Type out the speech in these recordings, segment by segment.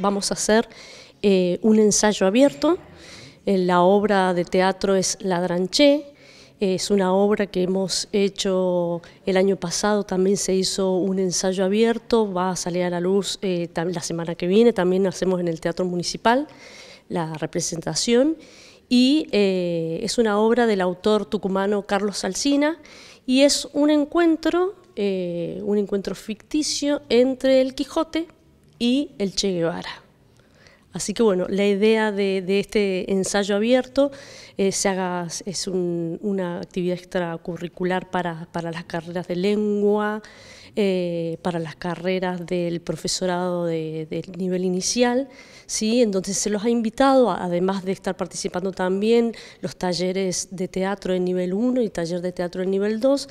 Vamos a hacer eh, un ensayo abierto. Eh, la obra de teatro es Ladranché. Es una obra que hemos hecho el año pasado, también se hizo un ensayo abierto, va a salir a la luz eh, la semana que viene, también hacemos en el Teatro Municipal la representación. Y es una obra del autor tucumano Carlos Salcina y es un encuentro, un encuentro ficticio entre el Quijote, y el Che Guevara. Así que bueno, la idea de, este ensayo abierto eh, se haga, es una actividad extracurricular para, las carreras de lengua, eh, para las carreras del profesorado de, del nivel inicial, ¿sí? entonces se los ha invitado, además de estar participando también los talleres de teatro de nivel 1 y taller de teatro de nivel 2,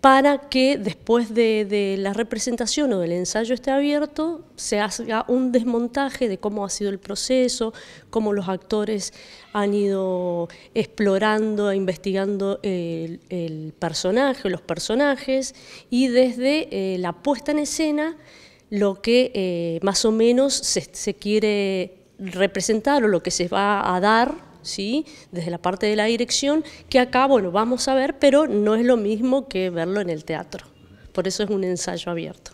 para que después de, la representación o del ensayo esté abierto, se haga un desmontaje de cómo ha sido el proceso, cómo los actores han ido explorando e investigando el, personaje, los personajes, y desde eh, la puesta en escena lo que eh, más o menos se quiere representar o lo que se va a dar ¿sí? desde la parte de la dirección, que acá, bueno, vamos a ver, pero no es lo mismo que verlo en el teatro. Por eso es un ensayo abierto.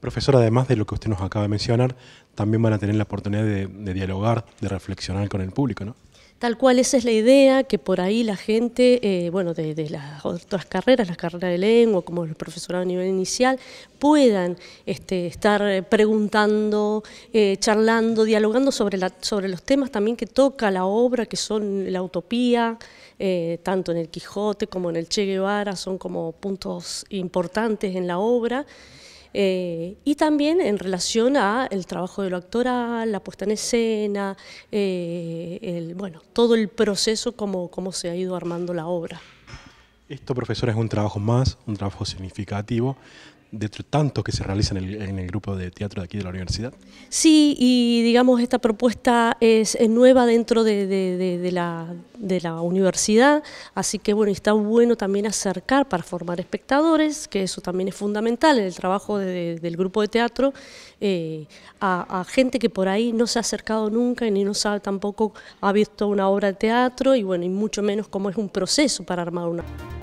Profesor, además de lo que usted nos acaba de mencionar, también van a tener la oportunidad de, de dialogar, de reflexionar con el público, ¿no? Tal cual, esa es la idea, que por ahí la gente, eh, bueno, de, las otras carreras, las carreras de lengua, como el profesorado a nivel inicial, puedan este, estar preguntando, eh, charlando, dialogando sobre, la, sobre los temas también que toca la obra, que son la utopía, eh, tanto en el Quijote como en el Che Guevara, son como puntos importantes en la obra. Eh, y también en relación a el trabajo de lo actoral, la puesta en escena, eh, bueno, todo el proceso como, como se ha ido armando la obra. Esto, profesor es un trabajo más, un trabajo significativo de tantos que se realizan en el, grupo de teatro de aquí de la universidad. Sí, y digamos esta propuesta es nueva dentro de, la, universidad, así que bueno, está bueno también acercar para formar espectadores, que eso también es fundamental en el trabajo del grupo de teatro, eh, a, gente que por ahí no se ha acercado nunca y ni no sabe tampoco, ha visto una obra de teatro y bueno, y mucho menos cómo es un proceso para armar una.